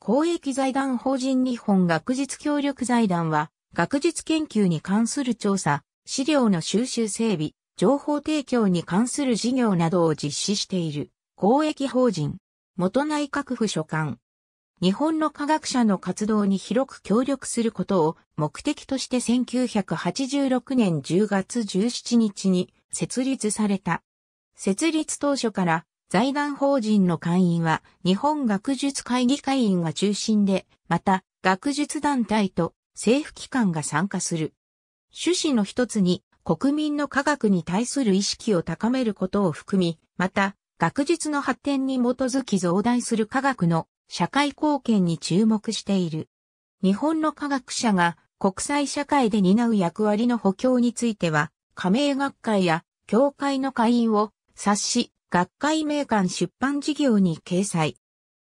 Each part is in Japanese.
公益財団法人日本学術協力財団は、学術研究に関する調査、資料の収集整備、情報提供に関する事業などを実施している、公益法人、元内閣府所管。日本の科学者の活動に広く協力することを目的として1986年10月17日に設立された。設立当初から財団法人の会員は日本学術会議会員が中心で、また学術団体と政府機関が参加する。趣旨の一つに国民の科学に対する意識を高めることを含み、また学術の発展に基づき増大する科学の社会貢献に注目している。日本の科学者が国際社会で担う役割の補強については、加盟学会や協会の会員を冊子、学会名館出版事業に掲載。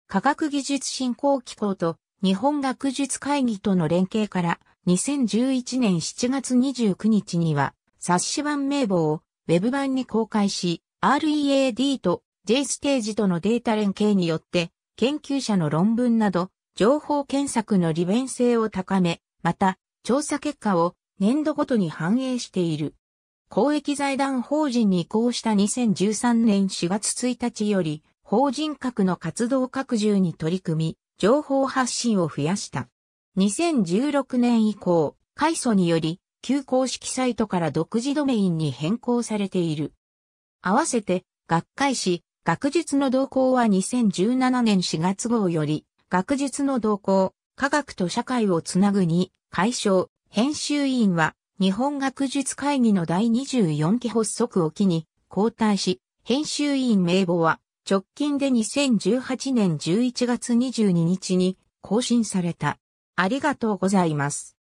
科学技術振興機構と日本学術会議との連携から2011年7月29日には冊子版名簿をウェブ版に公開し READ と J ステージとのデータ連携によって研究者の論文など情報検索の利便性を高め、また調査結果を年度ごとに反映している。公益財団法人に移行した2013年4月1日より、法人格の活動拡充に取り組み、情報発信を増やした。2016年以降、改祖により、旧公式サイトから独自ドメインに変更されている。合わせて、学会誌、学術の動向は2017年4月号より、学術の動向、科学と社会をつなぐに、解消、編集委員は、日本学術会議の第24期発足を機に交代し、編集委員名簿は直近で2018年11月22日に更新された。ありがとうございます。